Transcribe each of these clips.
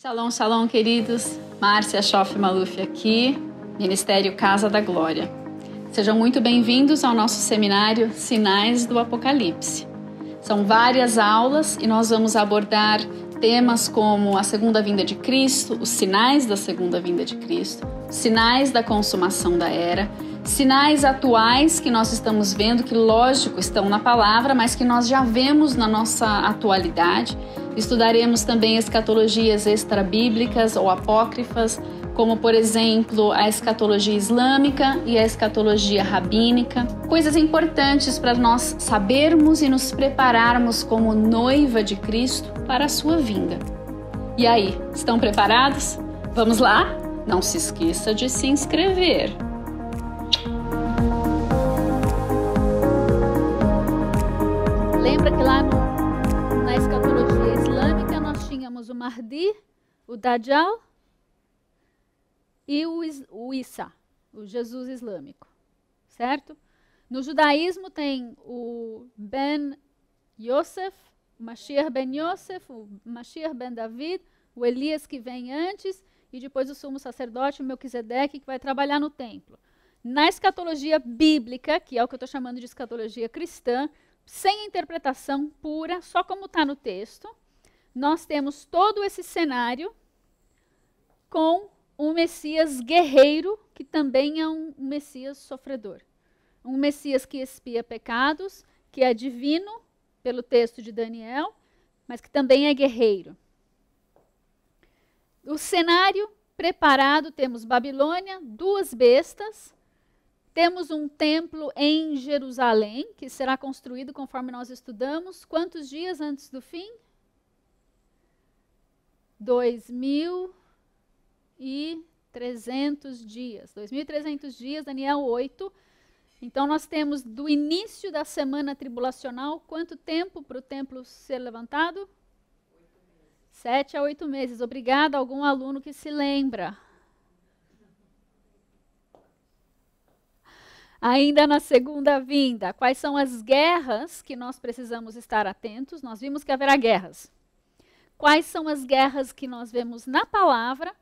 Salão, salão, queridos. Márcia Schoff Maluf aqui, Ministério Casa da Glória. Sejam muito bem-vindos ao nosso seminário Sinais do Apocalipse. São várias aulas e nós vamos abordar temas como a segunda vinda de Cristo, os sinais da segunda vinda de Cristo, sinais da consumação da era, sinais atuais que nós estamos vendo, que lógico estão na palavra, mas que nós já vemos na nossa atualidade, Estudaremos também escatologias extrabíblicas ou apócrifas, como por exemplo a escatologia islâmica e a escatologia rabínica, coisas importantes para nós sabermos e nos prepararmos como noiva de Cristo para a sua vinda. E aí, estão preparados? Vamos lá? Não se esqueça de se inscrever. Lembra que lá no temos o Mahdi, o Dajjal e o, Is, o Issa, o Jesus islâmico, certo? No judaísmo tem o Ben Yosef, o Mashiach Ben Yosef, o Mashiach Ben David, o Elias que vem antes e depois o sumo sacerdote Melquisedeque que vai trabalhar no templo. Na escatologia bíblica, que é o que eu estou chamando de escatologia cristã, sem interpretação pura, só como está no texto, nós temos todo esse cenário com um Messias guerreiro, que também é um Messias sofredor. Um Messias que expia pecados, que é divino, pelo texto de Daniel, mas que também é guerreiro. O cenário preparado: temos Babilônia, duas bestas, temos um templo em Jerusalém, que será construído conforme nós estudamos. Quantos dias antes do fim? 2.300 dias. 2.300 dias, Daniel 8. Então, nós temos do início da semana tribulacional, quanto tempo para o templo ser levantado? Sete a oito meses. Obrigada, algum aluno que se lembra. Ainda na segunda vinda, quais são as guerras que nós precisamos estar atentos? Nós vimos que haverá guerras. Quais são as guerras que nós vemos na palavra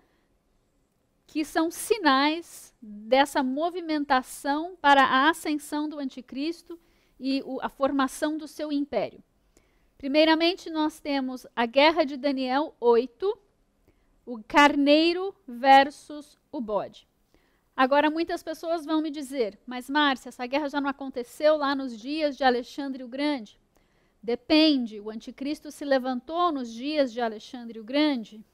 que são sinais dessa movimentação para a ascensão do anticristo e o, a formação do seu império? Primeiramente, nós temos a guerra de Daniel 8, o carneiro versus o bode. Agora, muitas pessoas vão me dizer, mas Márcia, essa guerra já não aconteceu lá nos dias de Alexandre o Grande? Depende, o anticristo se levantou nos dias de Alexandre o Grande?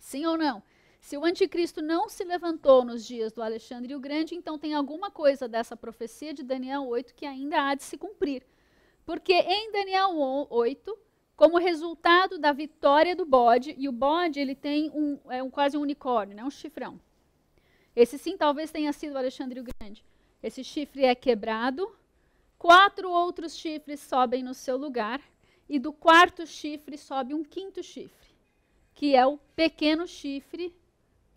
Sim ou não? Se o anticristo não se levantou nos dias do Alexandre o Grande, então tem alguma coisa dessa profecia de Daniel 8 que ainda há de se cumprir. Porque em Daniel 8, como resultado da vitória do bode, e o bode ele tem um, é um quase um unicórnio, né, um chifrão. Esse sim talvez tenha sido Alexandre o Grande. Esse chifre é quebrado, Quatro outros chifres sobem no seu lugar, e do quarto chifre sobe um quinto chifre, que é o pequeno chifre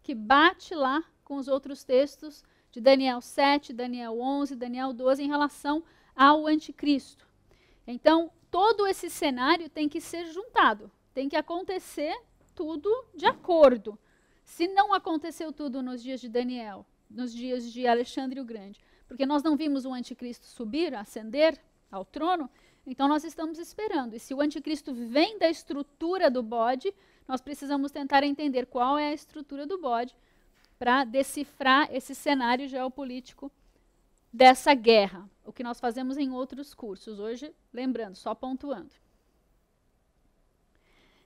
que bate lá com os outros textos de Daniel 7, Daniel 11, Daniel 12 em relação ao anticristo. Então, todo esse cenário tem que ser juntado, tem que acontecer tudo de acordo. Se não aconteceu tudo nos dias de Daniel, nos dias de Alexandre o Grande, porque nós não vimos o anticristo subir, ascender ao trono, então nós estamos esperando. E se o anticristo vem da estrutura do bode, nós precisamos tentar entender qual é a estrutura do bode para decifrar esse cenário geopolítico dessa guerra, o que nós fazemos em outros cursos. Hoje, lembrando, só pontuando.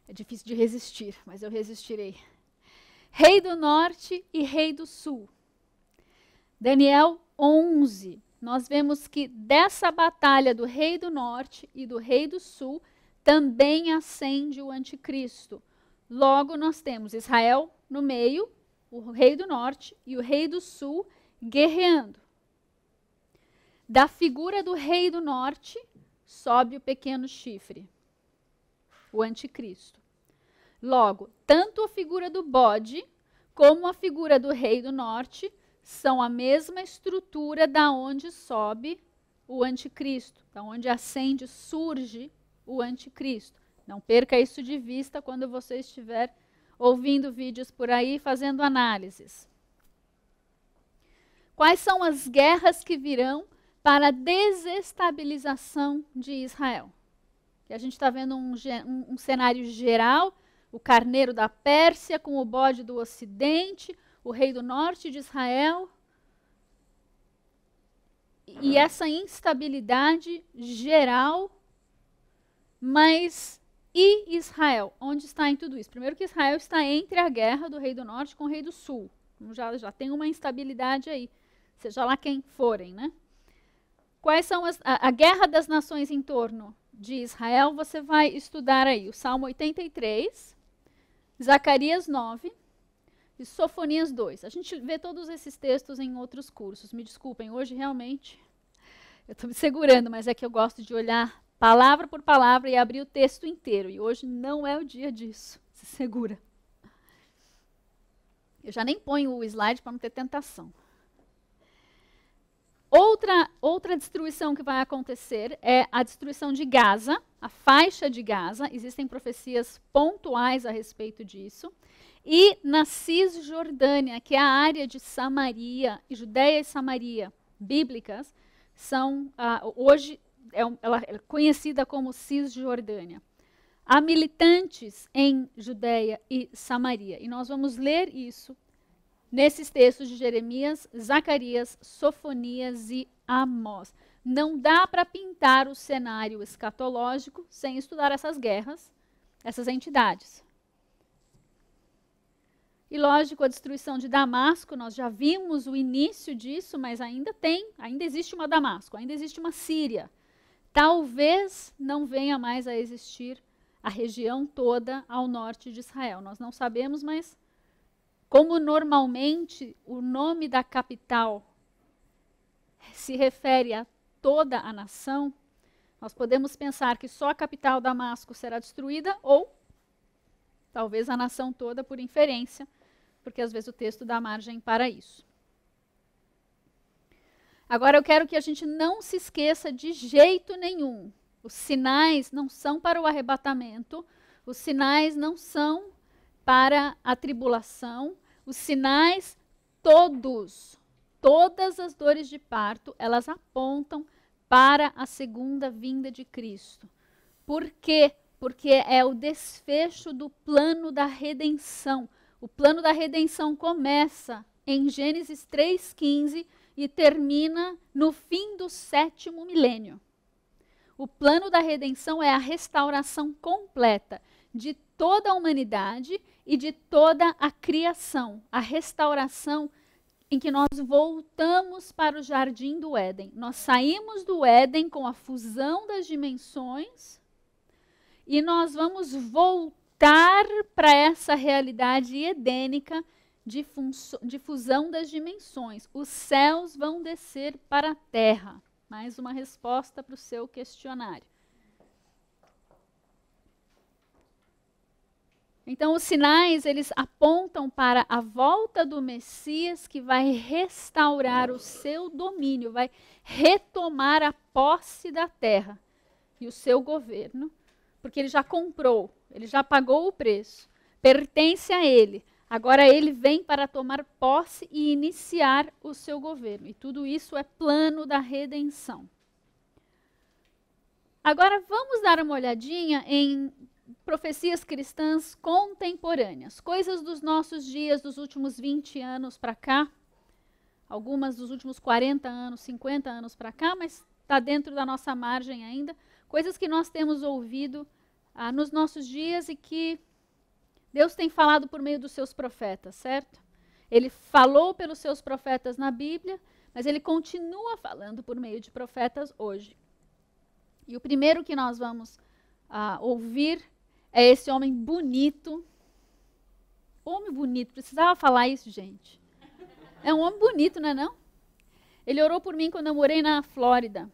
É difícil de resistir, mas eu resistirei. Rei do Norte e Rei do Sul. Daniel 11, nós vemos que dessa batalha do rei do norte e do rei do sul também ascende o anticristo. Logo, nós temos Israel no meio, o rei do norte e o rei do sul guerreando. Da figura do rei do norte sobe o pequeno chifre, o anticristo. Logo, tanto a figura do bode como a figura do rei do norte são a mesma estrutura da onde sobe o anticristo, da onde acende, surge o anticristo. Não perca isso de vista quando você estiver ouvindo vídeos por aí, fazendo análises. Quais são as guerras que virão para a desestabilização de Israel? Que a gente está vendo um, um, um cenário geral, o carneiro da Pérsia com o bode do Ocidente, o rei do norte de Israel. E essa instabilidade geral, mas e Israel? Onde está em tudo isso? Primeiro que Israel está entre a guerra do rei do norte com o rei do sul. Então, já, já tem uma instabilidade aí, seja lá quem forem, né? Quais são as, a, a guerra das nações em torno de Israel? Você vai estudar aí o Salmo 83, Zacarias 9, e Sofonias 2. A gente vê todos esses textos em outros cursos. Me desculpem, hoje realmente eu estou me segurando, mas é que eu gosto de olhar palavra por palavra e abrir o texto inteiro. E hoje não é o dia disso. Se segura. Eu já nem ponho o slide para não ter tentação. Outra, outra destruição que vai acontecer é a destruição de Gaza, a faixa de Gaza. Existem profecias pontuais a respeito disso. E na Cisjordânia, que é a área de Samaria, Judéia e Samaria bíblicas, são ah, hoje é, ela é conhecida como Cisjordânia. Há militantes em Judéia e Samaria. E nós vamos ler isso nesses textos de Jeremias, Zacarias, Sofonias e Amós. Não dá para pintar o cenário escatológico sem estudar essas guerras, essas entidades. E lógico, a destruição de Damasco, nós já vimos o início disso, mas ainda tem, ainda existe uma Damasco, ainda existe uma Síria. Talvez não venha mais a existir a região toda ao norte de Israel. Nós não sabemos, mas como normalmente o nome da capital se refere a toda a nação, nós podemos pensar que só a capital Damasco será destruída ou talvez a nação toda por inferência porque às vezes o texto dá margem para isso. Agora eu quero que a gente não se esqueça de jeito nenhum. Os sinais não são para o arrebatamento, os sinais não são para a tribulação, os sinais todos, todas as dores de parto, elas apontam para a segunda vinda de Cristo. Por quê? Porque é o desfecho do plano da redenção o plano da redenção começa em Gênesis 3,15 e termina no fim do sétimo milênio. O plano da redenção é a restauração completa de toda a humanidade e de toda a criação, a restauração em que nós voltamos para o jardim do Éden. Nós saímos do Éden com a fusão das dimensões e nós vamos voltar voltar para essa realidade edênica de, de fusão das dimensões. Os céus vão descer para a terra. Mais uma resposta para o seu questionário. Então, os sinais eles apontam para a volta do Messias que vai restaurar o seu domínio, vai retomar a posse da terra e o seu governo, porque ele já comprou ele já pagou o preço, pertence a ele. Agora ele vem para tomar posse e iniciar o seu governo. E tudo isso é plano da redenção. Agora vamos dar uma olhadinha em profecias cristãs contemporâneas, coisas dos nossos dias, dos últimos 20 anos para cá, algumas dos últimos 40 anos, 50 anos para cá, mas está dentro da nossa margem ainda, coisas que nós temos ouvido ah, nos nossos dias e que Deus tem falado por meio dos seus profetas, certo? Ele falou pelos seus profetas na Bíblia, mas ele continua falando por meio de profetas hoje. E o primeiro que nós vamos ah, ouvir é esse homem bonito. Homem bonito, precisava falar isso, gente. É um homem bonito, não é não? Ele orou por mim quando eu morei na Flórida.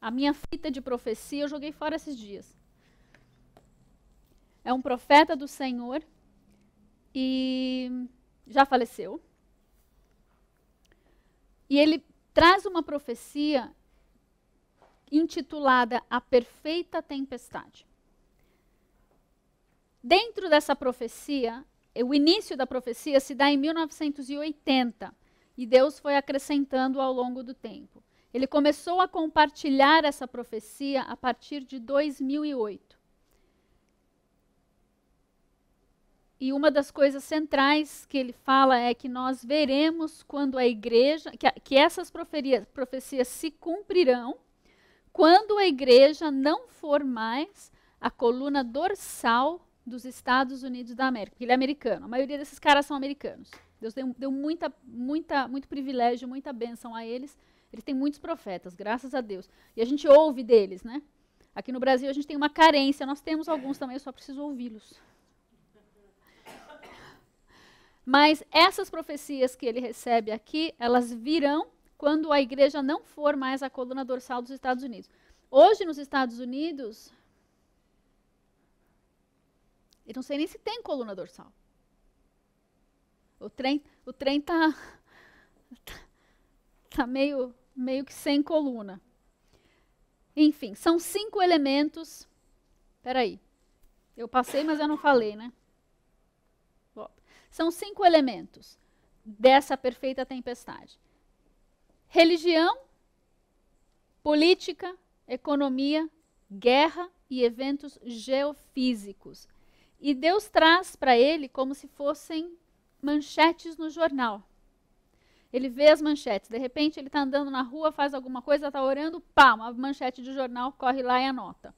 A minha fita de profecia eu joguei fora esses dias é um profeta do Senhor e já faleceu. E ele traz uma profecia intitulada A Perfeita Tempestade. Dentro dessa profecia, eh, o início da profecia se dá em 1980 e Deus foi acrescentando ao longo do tempo. Ele começou a compartilhar essa profecia a partir de 2008. E uma das coisas centrais que ele fala é que nós veremos quando a igreja, que, que essas profecias se cumprirão, quando a igreja não for mais a coluna dorsal dos Estados Unidos da América. Porque ele é americano, a maioria desses caras são americanos. Deus deu, deu muita, muita, muito privilégio, muita bênção a eles. Ele tem muitos profetas, graças a Deus. E a gente ouve deles, né? Aqui no Brasil a gente tem uma carência, nós temos alguns também, eu só preciso ouvi-los. Mas essas profecias que ele recebe aqui, elas virão quando a igreja não for mais a coluna dorsal dos Estados Unidos. Hoje, nos Estados Unidos, eu não sei nem se tem coluna dorsal. O trem, o trem tá, tá meio, meio que sem coluna. Enfim, são cinco elementos. Peraí, eu passei, mas eu não falei, né? São cinco elementos dessa perfeita tempestade: religião, política, economia, guerra e eventos geofísicos. E Deus traz para ele como se fossem manchetes no jornal. Ele vê as manchetes. De repente, ele está andando na rua, faz alguma coisa, está orando, pá, uma manchete de jornal corre lá e anota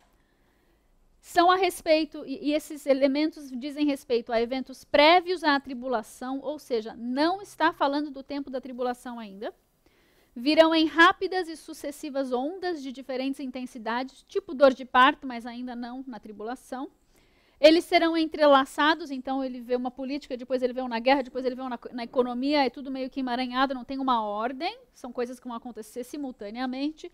são a respeito, e, e esses elementos dizem respeito a eventos prévios à tribulação, ou seja, não está falando do tempo da tribulação ainda. Virão em rápidas e sucessivas ondas de diferentes intensidades, tipo dor de parto, mas ainda não na tribulação. Eles serão entrelaçados, então ele vê uma política, depois ele vê uma guerra, depois ele vê uma na, na, economia, é tudo meio que emaranhado, não tem uma ordem, são coisas que vão acontecer simultaneamente.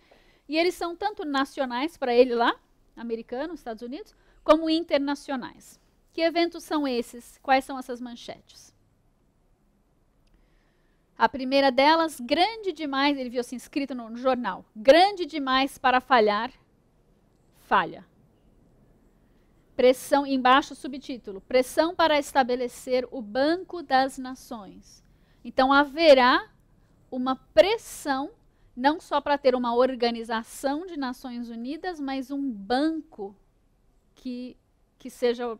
E eles são tanto nacionais para ele lá, americano, Estados Unidos, como internacionais. Que eventos são esses? Quais são essas manchetes? A primeira delas, grande demais, ele viu se assim, escrito no jornal, grande demais para falhar, falha. Pressão, embaixo, subtítulo, pressão para estabelecer o Banco das Nações. Então, haverá uma pressão não só para ter uma organização de Nações Unidas, mas um banco que, que seja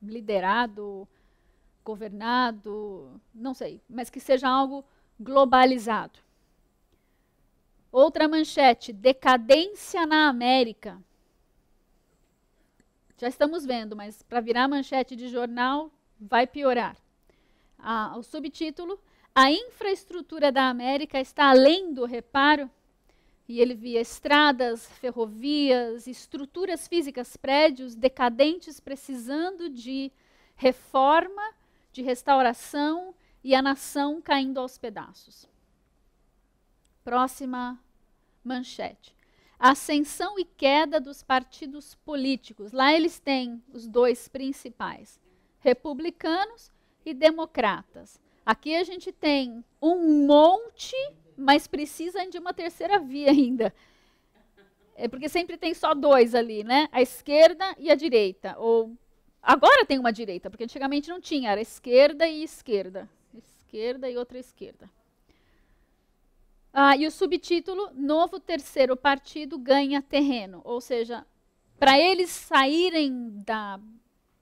liderado, governado, não sei, mas que seja algo globalizado. Outra manchete: decadência na América. Já estamos vendo, mas para virar manchete de jornal vai piorar. Ah, o subtítulo: a infraestrutura da América está além do reparo. E ele via estradas, ferrovias, estruturas físicas, prédios decadentes precisando de reforma, de restauração e a nação caindo aos pedaços. Próxima manchete. Ascensão e queda dos partidos políticos. Lá eles têm os dois principais: republicanos e democratas. Aqui a gente tem um monte, mas precisa de uma terceira via ainda. É porque sempre tem só dois ali, né? A esquerda e a direita. Ou agora tem uma direita, porque antigamente não tinha, era esquerda e esquerda. Esquerda e outra esquerda. Ah, e o subtítulo: Novo terceiro partido ganha terreno. Ou seja, para eles saírem da,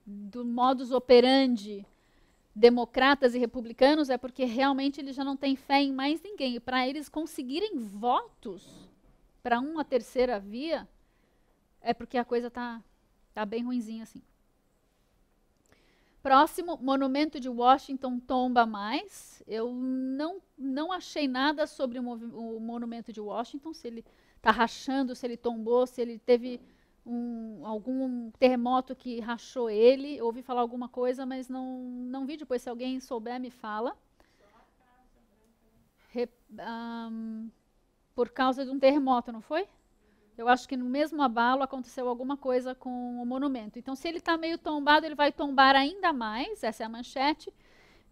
do modus operandi democratas e republicanos é porque realmente eles já não têm fé em mais ninguém. E para eles conseguirem votos para uma terceira via, é porque a coisa tá, tá bem ruinzinha assim. Próximo, Monumento de Washington tomba mais. Eu não, não achei nada sobre o, o Monumento de Washington, se ele está rachando, se ele tombou, se ele teve um, algum terremoto que rachou ele, ouvi falar alguma coisa, mas não, não vi depois. Se alguém souber, me fala. Re, um, por causa de um terremoto, não foi? Eu acho que no mesmo abalo aconteceu alguma coisa com o monumento. Então, se ele está meio tombado, ele vai tombar ainda mais, essa é a manchete,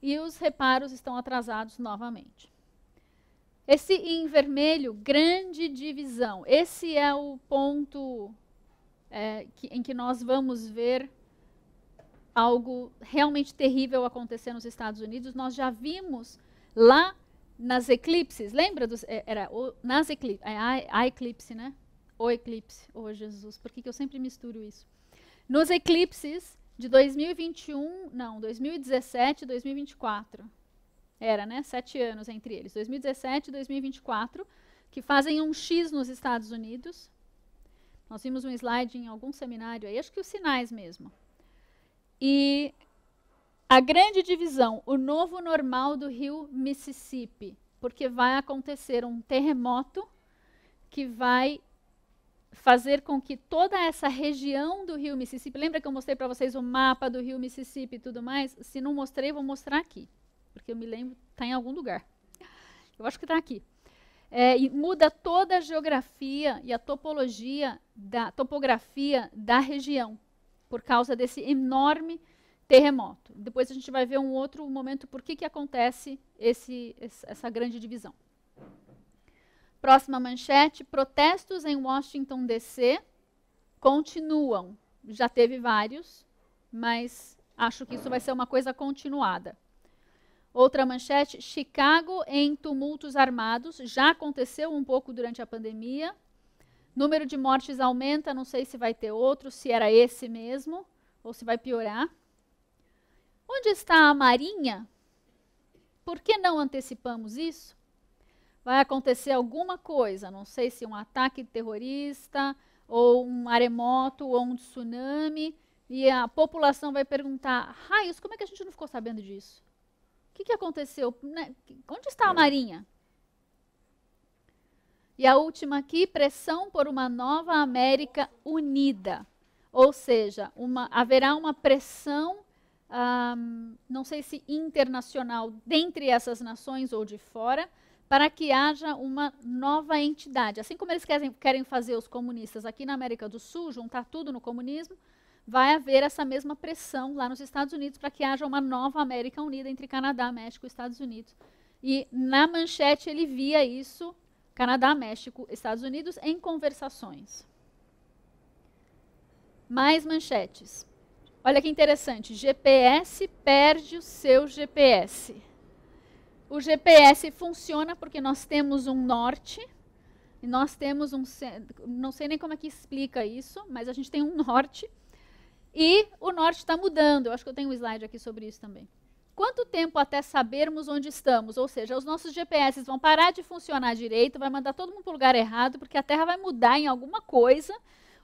e os reparos estão atrasados novamente. Esse em vermelho, grande divisão. Esse é o ponto é, que, em que nós vamos ver algo realmente terrível acontecer nos Estados Unidos. Nós já vimos lá nas eclipses, lembra? Dos, é, era o, nas eclipses, é, a, a, eclipse, né? O eclipse, oh Jesus, por que, que eu sempre misturo isso? Nos eclipses de 2021, não, 2017 e 2024, era, né? Sete anos entre eles, 2017 e 2024, que fazem um X nos Estados Unidos, nós vimos um slide em algum seminário aí, acho que os sinais mesmo. E a grande divisão, o novo normal do rio Mississippi, porque vai acontecer um terremoto que vai fazer com que toda essa região do rio Mississippi, lembra que eu mostrei para vocês o mapa do rio Mississippi e tudo mais? Se não mostrei, vou mostrar aqui, porque eu me lembro, está em algum lugar. Eu acho que está aqui é, e muda toda a geografia e a topologia da topografia da região por causa desse enorme terremoto. Depois a gente vai ver um outro momento por que, que acontece esse, essa grande divisão. Próxima manchete: protestos em Washington D.C. continuam. Já teve vários, mas acho que isso vai ser uma coisa continuada. Outra manchete: Chicago em tumultos armados. Já aconteceu um pouco durante a pandemia. Número de mortes aumenta, não sei se vai ter outro, se era esse mesmo ou se vai piorar. Onde está a Marinha? Por que não antecipamos isso? Vai acontecer alguma coisa, não sei se um ataque terrorista, ou um maremoto, ou um tsunami, e a população vai perguntar: raios, como é que a gente não ficou sabendo disso? que, que aconteceu? Né? Onde está a é. Marinha? E a última aqui, pressão por uma nova América unida. Ou seja, uma, haverá uma pressão, hum, não sei se internacional, dentre essas nações ou de fora, para que haja uma nova entidade. Assim como eles querem, querem fazer os comunistas aqui na América do Sul, juntar tudo no comunismo, vai haver essa mesma pressão lá nos Estados Unidos para que haja uma nova América Unida entre Canadá, México e Estados Unidos. E na manchete ele via isso, Canadá, México, Estados Unidos, em conversações. Mais manchetes. Olha que interessante, GPS perde o seu GPS. O GPS funciona porque nós temos um norte, e nós temos um. Não sei nem como é que explica isso, mas a gente tem um norte e o norte está mudando. Eu acho que eu tenho um slide aqui sobre isso também. Quanto tempo até sabermos onde estamos? Ou seja, os nossos GPS vão parar de funcionar direito, vai mandar todo mundo para o lugar errado, porque a Terra vai mudar em alguma coisa,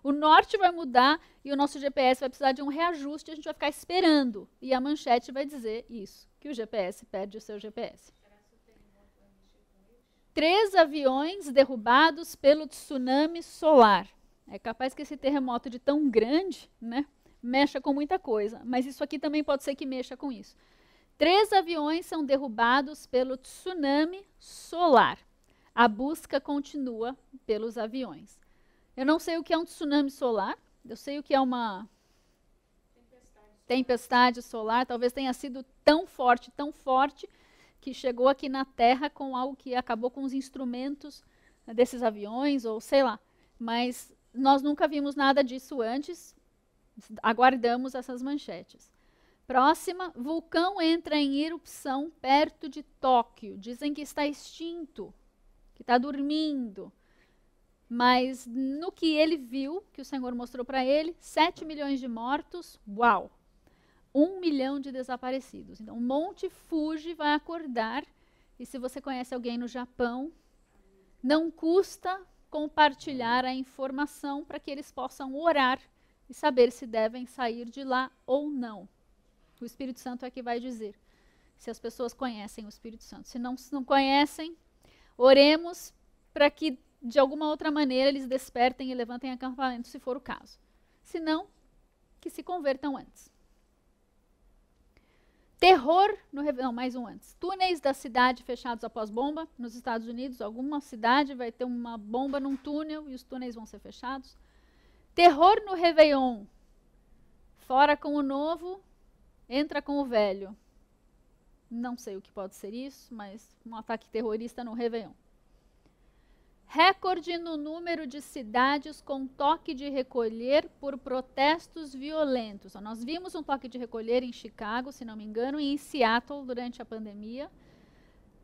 o norte vai mudar e o nosso GPS vai precisar de um reajuste, a gente vai ficar esperando. E a manchete vai dizer isso, que o GPS perde o seu GPS. Três aviões derrubados pelo tsunami solar. É capaz que esse terremoto de tão grande, né, mexa com muita coisa, mas isso aqui também pode ser que mexa com isso. Três aviões são derrubados pelo tsunami solar. A busca continua pelos aviões. Eu não sei o que é um tsunami solar, eu sei o que é uma tempestade, tempestade solar, talvez tenha sido tão forte, tão forte, que chegou aqui na Terra com algo que acabou com os instrumentos né, desses aviões, ou sei lá. Mas nós nunca vimos nada disso antes aguardamos essas manchetes. Próxima: vulcão entra em erupção perto de Tóquio. Dizem que está extinto, que está dormindo. Mas no que ele viu, que o Senhor mostrou para ele, 7 milhões de mortos, uau! 1 milhão de desaparecidos. Então, Monte Fuji vai acordar. E se você conhece alguém no Japão, não custa compartilhar a informação para que eles possam orar e saber se devem sair de lá ou não. O Espírito Santo é que vai dizer se as pessoas conhecem o Espírito Santo. Se não, se não conhecem, oremos para que de alguma outra maneira eles despertem e levantem acampamento, se for o caso. Se não, que se convertam antes. Terror no não, mais um antes. Túneis da cidade fechados após bomba. Nos Estados Unidos, alguma cidade vai ter uma bomba num túnel e os túneis vão ser fechados. Terror no Réveillon. Fora com o novo, entra com o velho. Não sei o que pode ser isso, mas um ataque terrorista no Réveillon. Recorde no número de cidades com toque de recolher por protestos violentos. Nós vimos um toque de recolher em Chicago, se não me engano, e em Seattle durante a pandemia.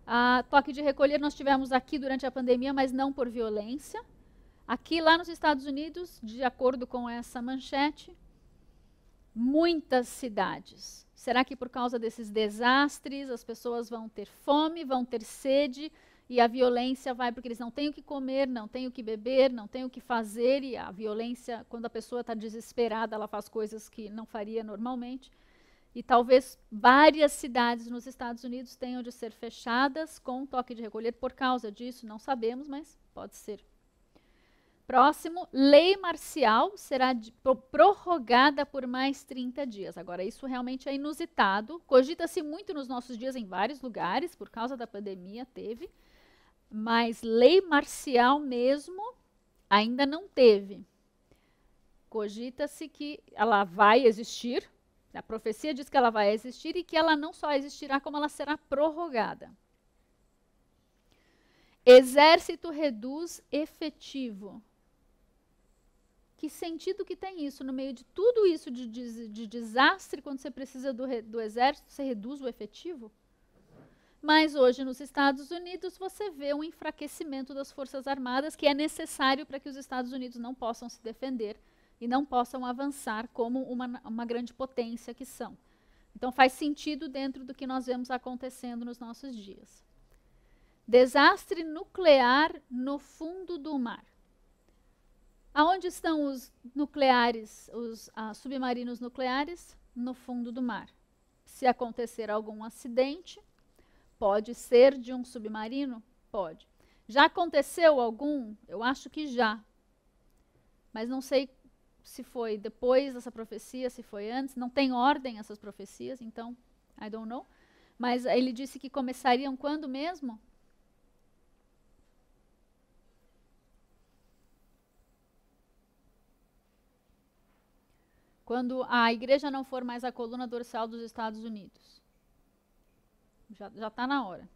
Ah, toque de recolher nós tivemos aqui durante a pandemia, mas não por violência. Aqui, lá nos Estados Unidos, de acordo com essa manchete, muitas cidades. Será que por causa desses desastres as pessoas vão ter fome, vão ter sede e a violência vai porque eles não têm o que comer, não têm o que beber, não têm o que fazer e a violência, quando a pessoa está desesperada, ela faz coisas que não faria normalmente. E talvez várias cidades nos Estados Unidos tenham de ser fechadas com toque de recolher por causa disso, não sabemos, mas pode ser Próximo, lei marcial será prorrogada por mais 30 dias. Agora, isso realmente é inusitado. Cogita-se muito nos nossos dias em vários lugares, por causa da pandemia teve, mas lei marcial mesmo ainda não teve. Cogita-se que ela vai existir, a profecia diz que ela vai existir e que ela não só existirá, como ela será prorrogada. Exército reduz efetivo. Que sentido que tem isso? No meio de tudo isso de, de, de desastre, quando você precisa do, re, do exército, você reduz o efetivo? Mas hoje nos Estados Unidos você vê um enfraquecimento das Forças Armadas que é necessário para que os Estados Unidos não possam se defender e não possam avançar como uma, uma grande potência que são. Então faz sentido dentro do que nós vemos acontecendo nos nossos dias. Desastre nuclear no fundo do mar. Aonde estão os nucleares, os ah, submarinos nucleares? No fundo do mar. Se acontecer algum acidente, pode ser de um submarino? Pode. Já aconteceu algum? Eu acho que já. Mas não sei se foi depois dessa profecia, se foi antes. Não tem ordem essas profecias, então I don't know. Mas ele disse que começariam quando mesmo? Quando a igreja não for mais a coluna dorsal dos Estados Unidos. Já está na hora.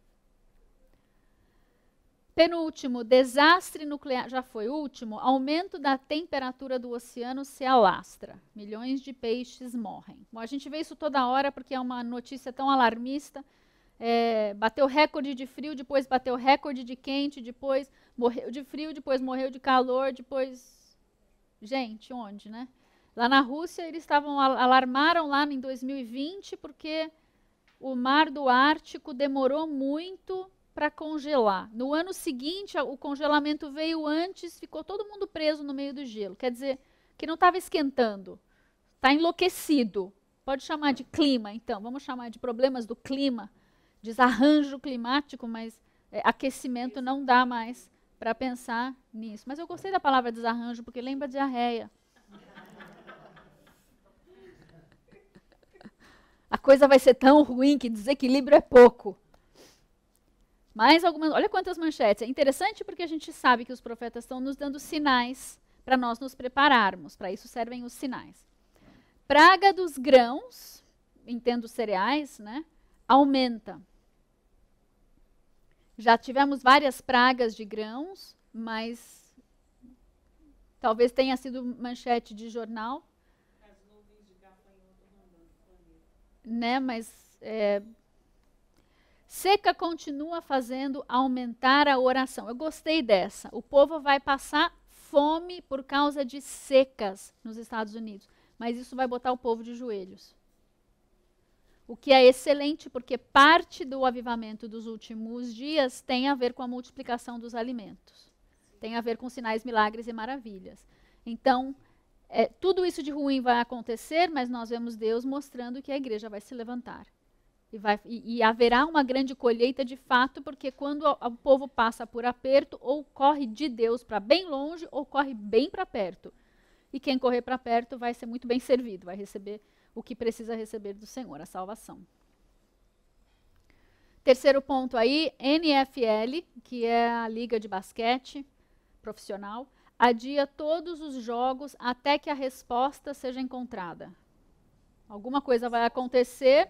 Penúltimo, desastre nuclear. Já foi último. Aumento da temperatura do oceano se alastra. Milhões de peixes morrem. Bom, a gente vê isso toda hora porque é uma notícia tão alarmista. É, bateu recorde de frio, depois bateu recorde de quente, depois morreu de frio, depois morreu de calor, depois. Gente, onde, né? Lá na Rússia, eles estavam alarmaram lá em 2020 porque o mar do Ártico demorou muito para congelar. No ano seguinte, o congelamento veio antes, ficou todo mundo preso no meio do gelo. Quer dizer, que não estava esquentando, está enlouquecido. Pode chamar de clima, então, vamos chamar de problemas do clima, desarranjo climático, mas é, aquecimento não dá mais para pensar nisso. Mas eu gostei da palavra desarranjo, porque lembra diarreia. a coisa vai ser tão ruim que desequilíbrio é pouco. Mais algumas, olha quantas manchetes. É interessante porque a gente sabe que os profetas estão nos dando sinais para nós nos prepararmos. Para isso servem os sinais. Praga dos grãos, entendo cereais, né? Aumenta. Já tivemos várias pragas de grãos, mas talvez tenha sido manchete de jornal. né? Mas é, Seca continua fazendo aumentar a oração. Eu gostei dessa. O povo vai passar fome por causa de secas nos Estados Unidos, mas isso vai botar o povo de joelhos. O que é excelente, porque parte do avivamento dos últimos dias tem a ver com a multiplicação dos alimentos, tem a ver com sinais, milagres e maravilhas. Então, é, tudo isso de ruim vai acontecer, mas nós vemos Deus mostrando que a igreja vai se levantar. E, vai, e, e haverá uma grande colheita de fato, porque quando o, o povo passa por aperto, ou corre de Deus para bem longe, ou corre bem para perto. E quem correr para perto vai ser muito bem servido, vai receber o que precisa receber do Senhor, a salvação. Terceiro ponto aí, NFL, que é a liga de basquete profissional adia todos os jogos até que a resposta seja encontrada. Alguma coisa vai acontecer,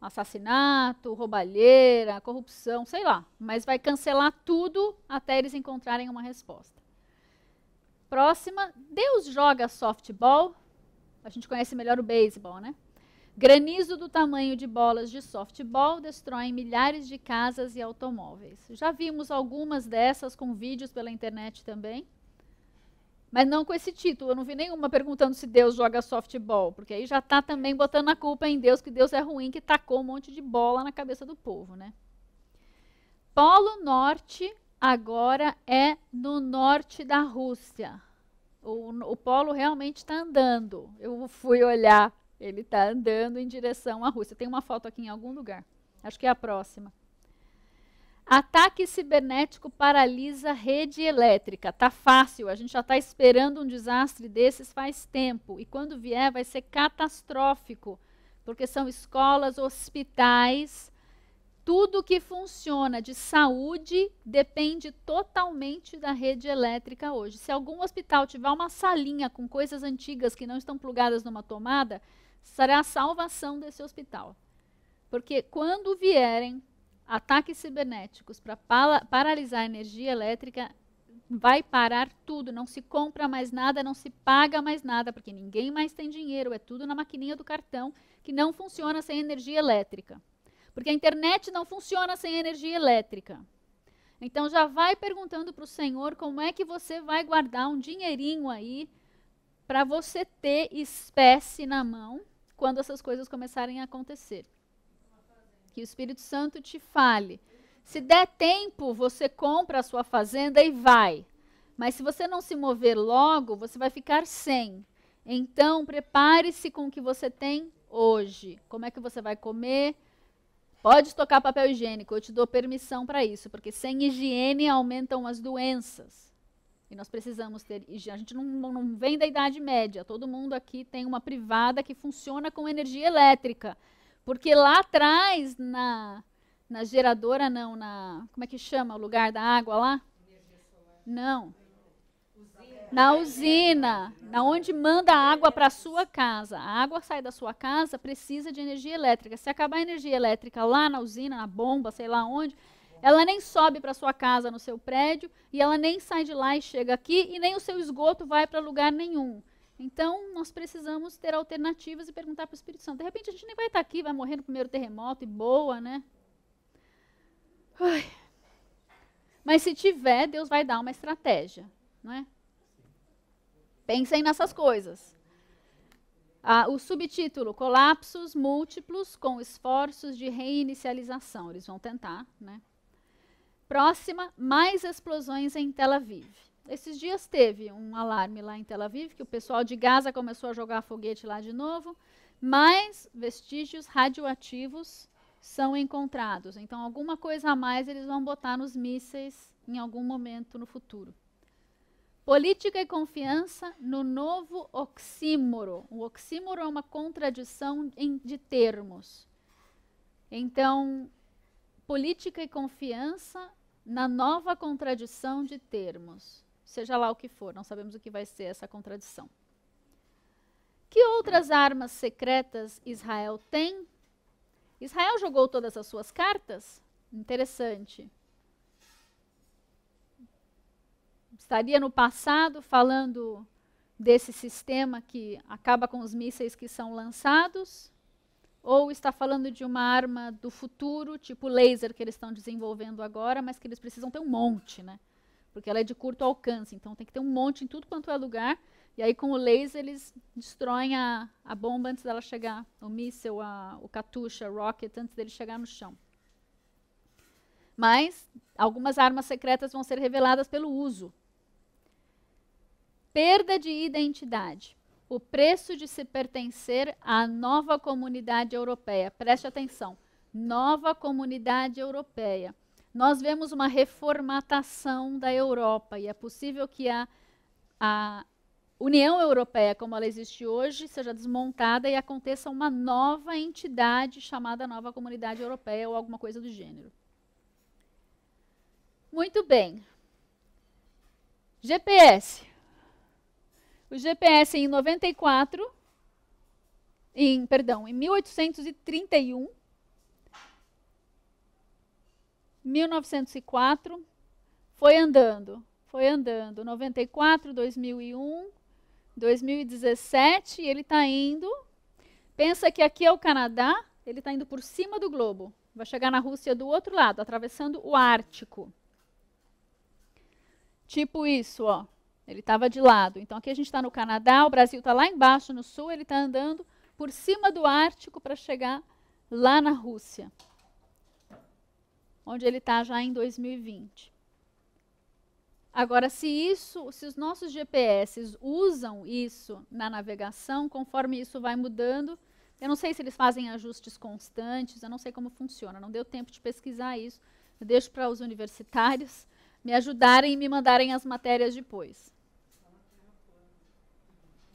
assassinato, roubalheira, corrupção, sei lá, mas vai cancelar tudo até eles encontrarem uma resposta. Próxima, Deus joga softball. A gente conhece melhor o beisebol, né? Granizo do tamanho de bolas de softball destrói milhares de casas e automóveis. Já vimos algumas dessas com vídeos pela internet também mas não com esse título. Eu não vi nenhuma perguntando se Deus joga softball, porque aí já está também botando a culpa em Deus, que Deus é ruim, que tacou um monte de bola na cabeça do povo, né? Polo Norte agora é no norte da Rússia. O, o polo realmente está andando. Eu fui olhar, ele está andando em direção à Rússia. Tem uma foto aqui em algum lugar. Acho que é a próxima. Ataque cibernético paralisa rede elétrica. Tá fácil, a gente já está esperando um desastre desses faz tempo. E quando vier, vai ser catastrófico, porque são escolas, hospitais. Tudo que funciona de saúde depende totalmente da rede elétrica hoje. Se algum hospital tiver uma salinha com coisas antigas que não estão plugadas numa tomada, será a salvação desse hospital. Porque quando vierem ataques cibernéticos para paralisar a energia elétrica vai parar tudo, não se compra mais nada, não se paga mais nada, porque ninguém mais tem dinheiro, é tudo na maquininha do cartão que não funciona sem energia elétrica. Porque a internet não funciona sem energia elétrica. Então já vai perguntando para o Senhor como é que você vai guardar um dinheirinho aí para você ter espécie na mão quando essas coisas começarem a acontecer que o Espírito Santo te fale. Se der tempo, você compra a sua fazenda e vai. Mas se você não se mover logo, você vai ficar sem. Então, prepare-se com o que você tem hoje. Como é que você vai comer? Pode tocar papel higiênico, eu te dou permissão para isso, porque sem higiene aumentam as doenças. E nós precisamos ter higiene. A gente não, não vem da Idade Média, todo mundo aqui tem uma privada que funciona com energia elétrica. Porque lá atrás, na, na geradora, não, na. Como é que chama o lugar da água lá? Não. Na usina, na onde manda a água para a sua casa. A água sai da sua casa, precisa de energia elétrica. Se acabar a energia elétrica lá na usina, na bomba, sei lá onde, ela nem sobe para sua casa, no seu prédio, e ela nem sai de lá e chega aqui, e nem o seu esgoto vai para lugar nenhum. Então, nós precisamos ter alternativas e perguntar para o Espírito Santo. De repente, a gente nem vai estar aqui, vai morrer no primeiro terremoto e boa, né? Ai. Mas se tiver, Deus vai dar uma estratégia, não é? Pensem nessas coisas. Ah, o subtítulo: Colapsos múltiplos com esforços de reinicialização. Eles vão tentar, né? Próxima: mais explosões em Tel Aviv esses dias teve um alarme lá em Tel Aviv, que o pessoal de Gaza começou a jogar foguete lá de novo, mas vestígios radioativos são encontrados. Então, alguma coisa a mais eles vão botar nos mísseis em algum momento no futuro. Política e confiança no novo oxímoro. O oxímoro é uma contradição em, de termos. Então, política e confiança na nova contradição de termos seja lá o que for, não sabemos o que vai ser essa contradição. Que outras armas secretas Israel tem? Israel jogou todas as suas cartas? Interessante. Estaria no passado falando desse sistema que acaba com os mísseis que são lançados? Ou está falando de uma arma do futuro, tipo laser que eles estão desenvolvendo agora, mas que eles precisam ter um monte, né? porque ela é de curto alcance, então tem que ter um monte em tudo quanto é lugar. E aí com o laser eles destroem a, a bomba antes dela chegar, o míssil, a, o cartucho, o rocket, antes dele chegar no chão. Mas algumas armas secretas vão ser reveladas pelo uso. Perda de identidade. O preço de se pertencer à nova comunidade europeia. Preste atenção. Nova comunidade europeia nós vemos uma reformatação da Europa e é possível que a, a União Europeia, como ela existe hoje, seja desmontada e aconteça uma nova entidade chamada Nova Comunidade Europeia ou alguma coisa do gênero. Muito bem. GPS. O GPS em 94, em, perdão, em 1831, 1904, foi andando, foi andando. 94, 2001, 2017, ele está indo. Pensa que aqui é o Canadá, ele está indo por cima do globo. Vai chegar na Rússia do outro lado, atravessando o Ártico. Tipo isso, ó. Ele estava de lado. Então aqui a gente está no Canadá, o Brasil está lá embaixo no sul, ele está andando por cima do Ártico para chegar lá na Rússia onde ele está já em 2020. Agora, se isso, se os nossos GPS usam isso na navegação, conforme isso vai mudando, eu não sei se eles fazem ajustes constantes, eu não sei como funciona, não deu tempo de pesquisar isso. Eu deixo para os universitários me ajudarem e me mandarem as matérias depois.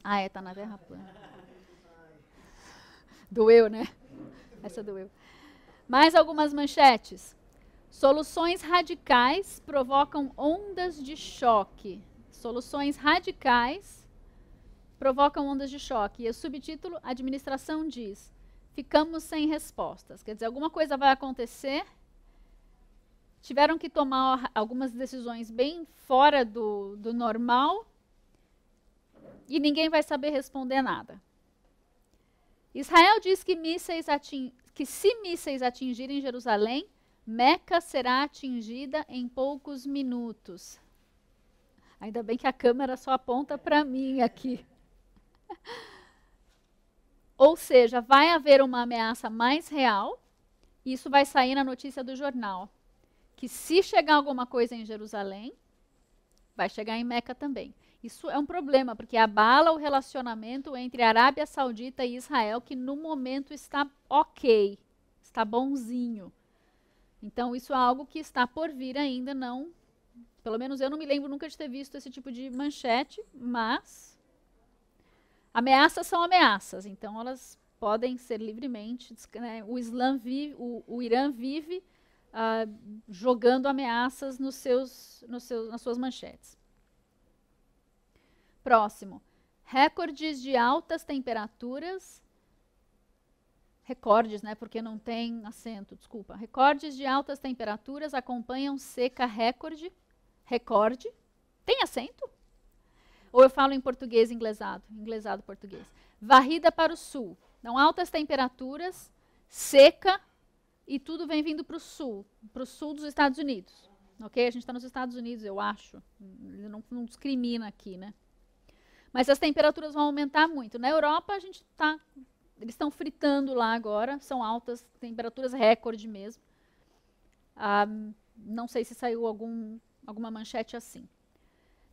Ah, é, tá na terra plana. Doeu, né? Essa doeu. Mais algumas manchetes. Soluções radicais provocam ondas de choque. Soluções radicais provocam ondas de choque. E o subtítulo, administração diz: ficamos sem respostas. Quer dizer, alguma coisa vai acontecer. Tiveram que tomar algumas decisões bem fora do, do normal e ninguém vai saber responder nada. Israel diz que, mísseis que se mísseis atingirem Jerusalém, Meca será atingida em poucos minutos. Ainda bem que a câmera só aponta para mim aqui. Ou seja, vai haver uma ameaça mais real. Isso vai sair na notícia do jornal. Que se chegar alguma coisa em Jerusalém, vai chegar em Meca também. Isso é um problema, porque abala o relacionamento entre Arábia Saudita e Israel, que no momento está ok, está bonzinho. Então, isso é algo que está por vir ainda, não. Pelo menos eu não me lembro nunca de ter visto esse tipo de manchete, mas ameaças são ameaças, então elas podem ser livremente. Né, o, Islã vive, o, o Irã vive uh, jogando ameaças nos seus, nos seus, nas suas manchetes. Próximo. Recordes de altas temperaturas recordes, né, porque não tem acento, desculpa. Recordes de altas temperaturas acompanham seca recorde, recorde. Tem acento? Ou eu falo em português inglesado, inglesado português. Varrida para o sul. Então, altas temperaturas, seca e tudo vem vindo para o sul, para o sul dos Estados Unidos. Ok? A gente está nos Estados Unidos, eu acho. Não, não discrimina aqui, né? Mas as temperaturas vão aumentar muito. Na Europa, a gente está eles estão fritando lá agora, são altas, temperaturas recorde mesmo. Ah, não sei se saiu algum, alguma manchete assim.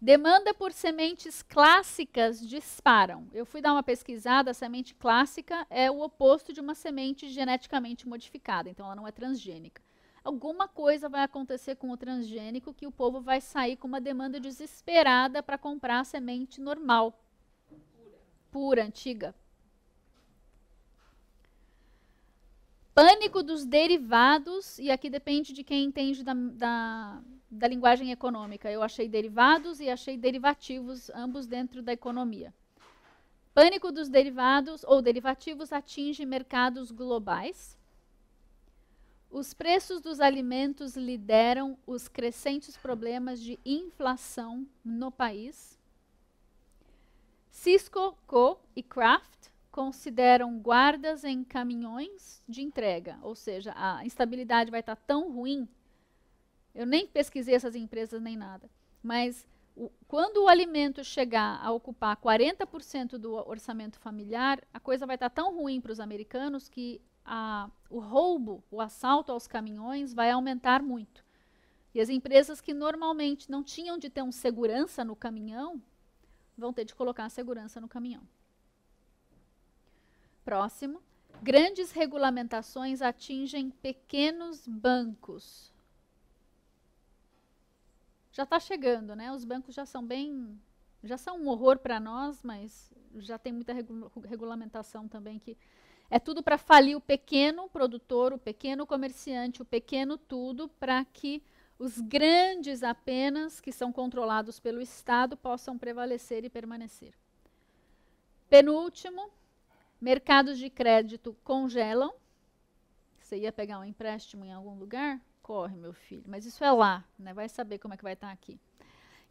Demanda por sementes clássicas disparam. Eu fui dar uma pesquisada, a semente clássica é o oposto de uma semente geneticamente modificada, então ela não é transgênica. Alguma coisa vai acontecer com o transgênico que o povo vai sair com uma demanda desesperada para comprar semente normal, pura antiga. pânico dos derivados, e aqui depende de quem entende da, da, da, linguagem econômica. Eu achei derivados e achei derivativos, ambos dentro da economia. Pânico dos derivados ou derivativos atinge mercados globais. Os preços dos alimentos lideram os crescentes problemas de inflação no país. Cisco, Co e Kraft consideram guardas em caminhões de entrega, ou seja, a instabilidade vai estar tão ruim. Eu nem pesquisei essas empresas nem nada, mas o, quando o alimento chegar a ocupar 40% do orçamento familiar, a coisa vai estar tão ruim para os americanos que a, o roubo, o assalto aos caminhões vai aumentar muito. E as empresas que normalmente não tinham de ter um segurança no caminhão vão ter de colocar a segurança no caminhão. Próximo. Grandes regulamentações atingem pequenos bancos. Já está chegando, né? Os bancos já são bem. Já são um horror para nós, mas já tem muita regu regulamentação também que. É tudo para falir o pequeno produtor, o pequeno comerciante, o pequeno tudo, para que os grandes apenas, que são controlados pelo Estado, possam prevalecer e permanecer. Penúltimo, Mercados de crédito congelam. Você ia pegar um empréstimo em algum lugar? Corre, meu filho. Mas isso é lá, né? Vai saber como é que vai estar tá aqui.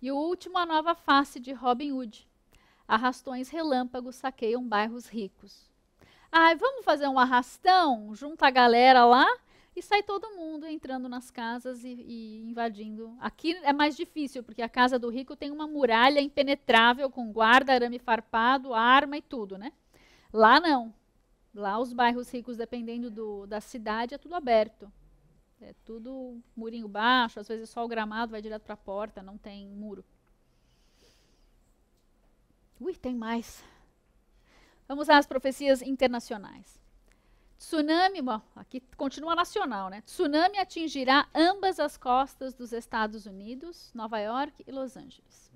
E o último, a nova face de Robin Hood. Arrastões relâmpagos saqueiam bairros ricos. Ah, vamos fazer um arrastão? Junta a galera lá e sai todo mundo entrando nas casas e, e, invadindo. Aqui é mais difícil, porque a casa do rico tem uma muralha impenetrável com guarda, arame farpado, arma e tudo, né? Lá não. Lá os bairros ricos, dependendo do, da cidade, é tudo aberto. É tudo murinho baixo, às vezes só o gramado vai direto para a porta, não tem muro. Ui, tem mais. Vamos às profecias internacionais. Tsunami, bom, aqui continua nacional, né? Tsunami atingirá ambas as costas dos Estados Unidos, Nova York e Los Angeles.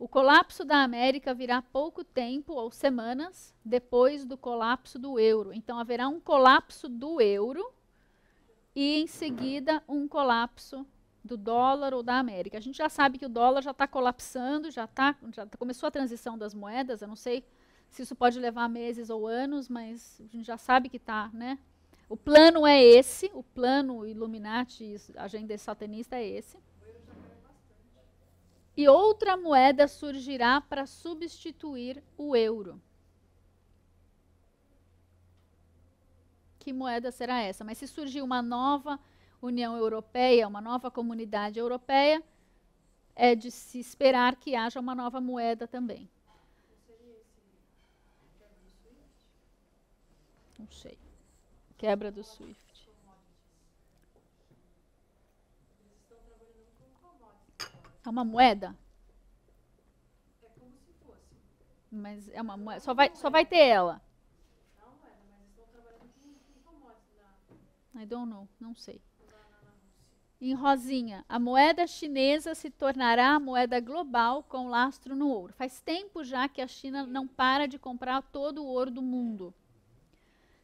O colapso da América virá pouco tempo ou semanas depois do colapso do euro. Então haverá um colapso do euro e em seguida um colapso do dólar ou da América. A gente já sabe que o dólar já está colapsando, já, tá, já tá, começou a transição das moedas. Eu não sei se isso pode levar meses ou anos, mas a gente já sabe que está, né? O plano é esse, o plano Illuminati, agenda satanista é esse e outra moeda surgirá para substituir o euro. Que moeda será essa? Mas se surgir uma nova União Europeia, uma nova comunidade europeia, é de se esperar que haja uma nova moeda também. Não sei. Quebra do SWIFT. É uma moeda? É como se fosse. Mas é uma moeda. Só vai, só vai ter ela. uma moeda, é, mas estão trabalhando com commodities I don't know, não sei. Em rosinha, a moeda chinesa se tornará a moeda global com lastro no ouro. Faz tempo já que a China não para de comprar todo o ouro do mundo.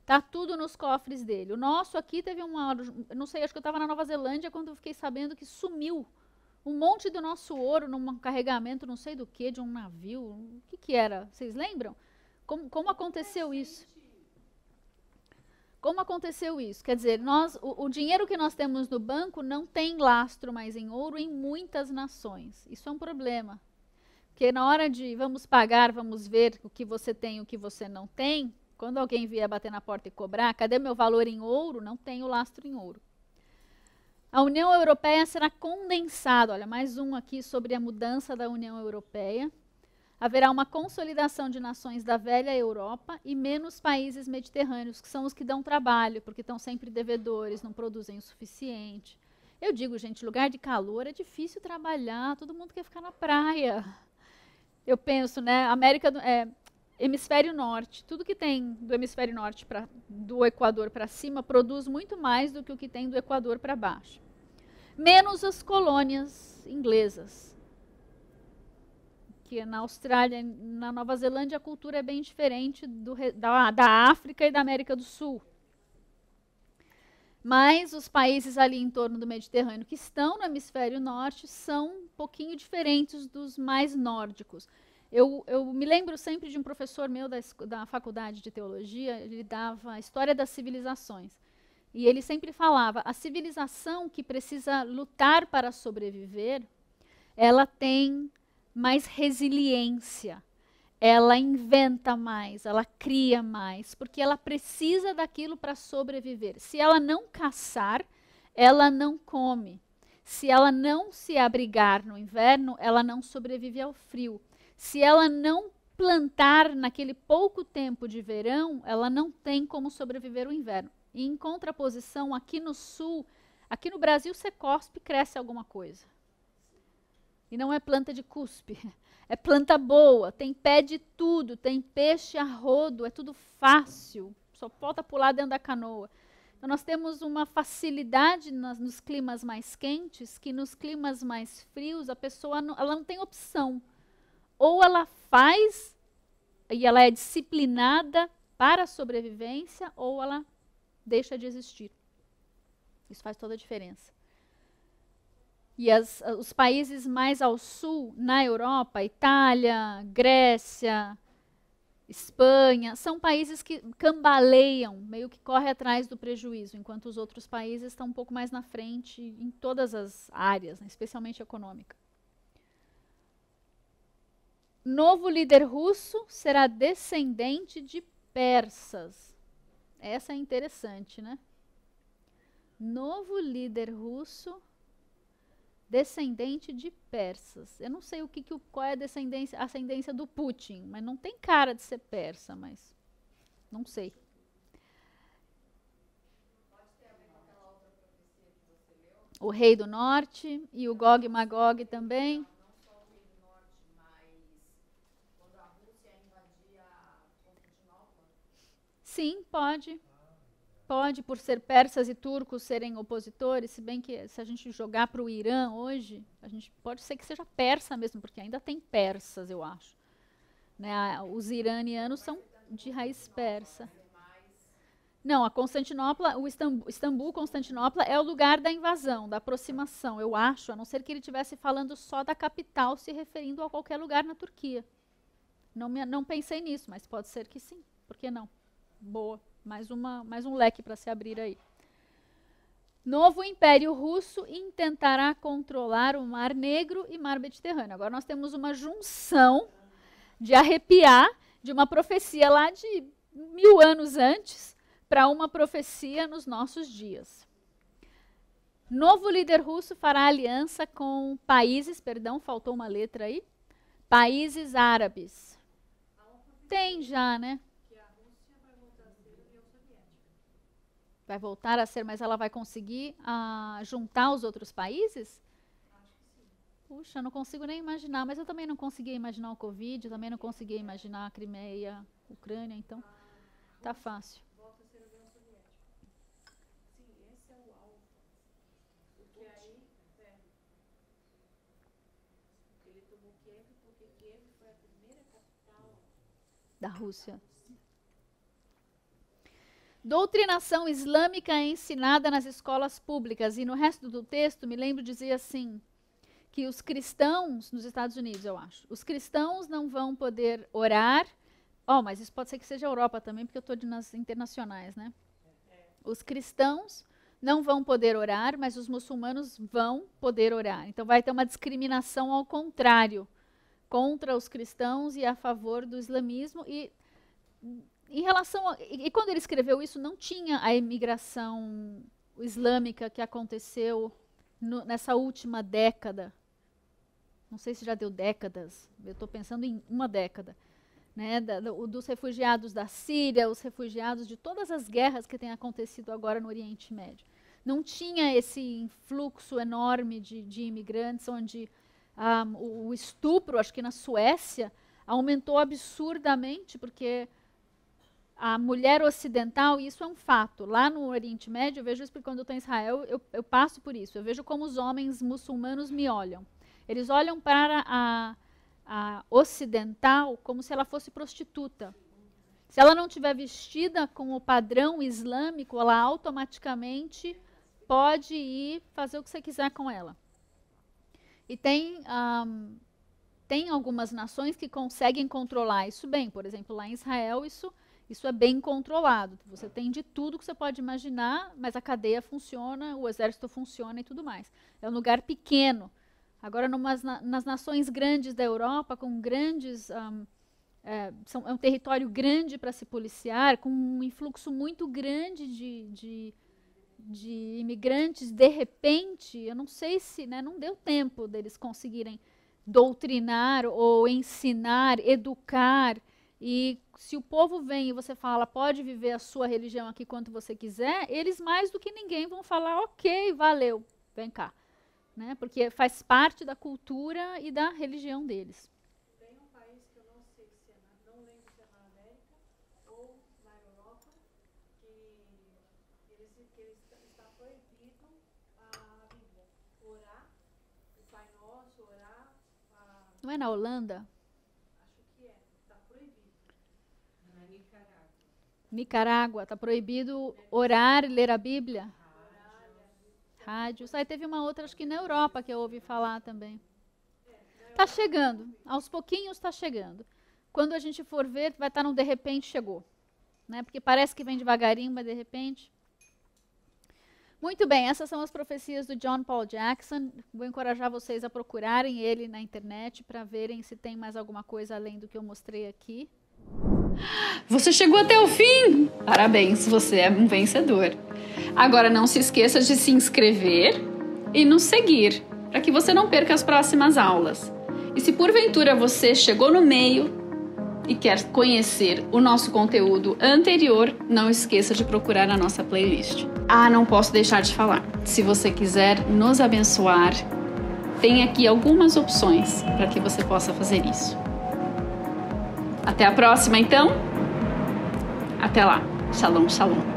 Tá tudo nos cofres dele. O nosso aqui teve uma, não sei, acho que eu estava na Nova Zelândia quando eu fiquei sabendo que sumiu um monte do nosso ouro num carregamento, não sei do que, de um navio. O que, que era? Vocês lembram? Como, como aconteceu isso? Como aconteceu isso? Quer dizer, nós, o, o, dinheiro que nós temos no banco não tem lastro mais em ouro em muitas nações. Isso é um problema. Porque na hora de vamos pagar, vamos ver o que você tem e o que você não tem, quando alguém vier bater na porta e cobrar, cadê meu valor em ouro? Não tem o lastro em ouro. A União Europeia será condensada. Olha, mais um aqui sobre a mudança da União Europeia. Haverá uma consolidação de nações da velha Europa e menos países mediterrâneos, que são os que dão trabalho, porque estão sempre devedores, não produzem o suficiente. Eu digo, gente, lugar de calor é difícil trabalhar, todo mundo quer ficar na praia. Eu penso, né? América do, é, hemisfério norte, tudo que tem do hemisfério norte pra, do Equador para cima produz muito mais do que o que tem do Equador para baixo. Menos as colônias inglesas. Que na Austrália, na Nova Zelândia, a cultura é bem diferente do, da, da África e da América do Sul. Mas os países ali em torno do Mediterrâneo que estão no hemisfério norte são um pouquinho diferentes dos mais nórdicos. Eu, eu, me lembro sempre de um professor meu da, da faculdade de teologia, ele dava a história das civilizações. E ele sempre falava: a civilização que precisa lutar para sobreviver, ela tem mais resiliência, ela inventa mais, ela cria mais, porque ela precisa daquilo para sobreviver. Se ela não caçar, ela não come. Se ela não se abrigar no inverno, ela não sobrevive ao frio. Se ela não plantar naquele pouco tempo de verão, ela não tem como sobreviver o inverno. E em contraposição, aqui no sul, aqui no Brasil, você cospe cresce alguma coisa. E não é planta de cuspe, é planta boa, tem pé de tudo, tem peixe a rodo, é tudo fácil, só falta pular dentro da canoa. Então, nós temos uma facilidade nas, nos climas mais quentes que nos climas mais frios a pessoa não, ela não tem opção ou ela faz e ela é disciplinada para a sobrevivência, ou ela deixa de existir. Isso faz toda a diferença. E as, ah, os países mais ao sul, na Europa, Itália, Grécia, Espanha, são países que cambaleiam, meio que corre atrás do prejuízo, enquanto os outros países estão um pouco mais na frente em todas as áreas, né, especialmente econômica. Novo líder russo será descendente de persas. Essa é interessante, né? Novo líder russo descendente de persas. Eu não sei o que, que qual é a descendência, ascendência do Putin, mas não tem cara de ser persa, mas não sei. O rei do norte e o Gog e Magog também. Sim, pode. Pode, por ser persas e turcos serem opositores, se bem que se a gente jogar para o Irã hoje, a gente pode ser que seja persa mesmo, porque ainda tem persas, eu acho. Né? Os iranianos são de raiz persa. Não, a Constantinopla, o Istambul, Istambul, Constantinopla é o lugar da invasão, da aproximação, eu acho, a não ser que ele estivesse falando só da capital, se referindo a qualquer lugar na Turquia. Não, me, não pensei nisso, mas pode ser que sim. Por que não? Boa. Mais, uma, mais um leque para se abrir aí. Novo Império Russo intentará controlar o Mar Negro e Mar Mediterrâneo. Agora nós temos uma junção de arrepiar de uma profecia lá de mil anos antes para uma profecia nos nossos dias. Novo líder russo fará aliança com países, perdão, faltou uma letra aí, países árabes. Tem já, né? vai voltar a ser, mas ela vai conseguir ah, juntar os outros países? Puxa, não consigo nem imaginar, mas eu também não conseguia imaginar o Covid, eu também não conseguia imaginar a Crimeia, a Ucrânia, então tá fácil. Volta a ser Sim, esse é o alvo. Porque aí, ele tomou Kiev porque Kiev foi a primeira capital da Rússia. Da Rússia. Doutrinação islâmica é ensinada nas escolas públicas. E no resto do texto, me lembro dizer assim: que os cristãos, nos Estados Unidos, eu acho, os cristãos não vão poder orar. Oh, mas isso pode ser que seja Europa também, porque eu estou nas internacionais, né? Os cristãos não vão poder orar, mas os muçulmanos vão poder orar. Então vai ter uma discriminação ao contrário, contra os cristãos e a favor do islamismo. E em relação a, e, e quando ele escreveu isso, não tinha a imigração islâmica que aconteceu no, nessa última década. Não sei se já deu décadas, eu estou pensando em uma década. Né, da, dos refugiados da Síria, os refugiados de todas as guerras que têm acontecido agora no Oriente Médio. Não tinha esse influxo enorme de, de imigrantes, onde um, ah, o estupro, acho que na Suécia, aumentou absurdamente, porque a mulher ocidental, isso é um fato. Lá no Oriente Médio, eu vejo isso porque quando eu estou em Israel, eu, eu passo por isso. Eu vejo como os homens muçulmanos me olham. Eles olham para a, a ocidental como se ela fosse prostituta. Se ela não tiver vestida com o padrão islâmico, ela automaticamente pode ir fazer o que você quiser com ela. E tem, um, tem algumas nações que conseguem controlar isso bem. Por exemplo, lá em Israel, isso isso é bem controlado. Você tem de tudo que você pode imaginar, mas a cadeia funciona, o exército funciona e tudo mais. É um lugar pequeno. Agora, numas, nas nações grandes da Europa, com grandes. Um, é, são, é, um território grande para se policiar, com um influxo muito grande de, de, de imigrantes, de repente, eu não sei se né, não deu tempo deles conseguirem doutrinar ou ensinar, educar e se o povo vem e você fala, pode viver a sua religião aqui quanto você quiser, eles mais do que ninguém vão falar, ok, valeu, vem cá. Né? Porque faz parte da cultura e da religião deles. Tem um país que eu não sei se é, na é América ou na Europa, que está proibido a Orar, o Pai Nosso, orar. Não é na Holanda? Nicarágua, está proibido orar e ler a Bíblia? Rádios. Aí teve uma outra, acho que na Europa, que eu ouvi falar também. Está chegando, aos pouquinhos está chegando. Quando a gente for ver, vai estar tá no de repente chegou. Né? Porque parece que vem devagarinho, mas de repente. Muito bem, essas são as profecias do John Paul Jackson. Vou encorajar vocês a procurarem ele na internet para verem se tem mais alguma coisa além do que eu mostrei aqui. Você chegou até o fim! Parabéns, você é um vencedor. Agora não se esqueça de se inscrever e nos seguir, para que você não perca as próximas aulas. E se porventura você chegou no meio e quer conhecer o nosso conteúdo anterior, não esqueça de procurar a nossa playlist. Ah, não posso deixar de falar. Se você quiser nos abençoar, tem aqui algumas opções para que você possa fazer isso. Até a próxima, então. Até lá. Shalom, shalom.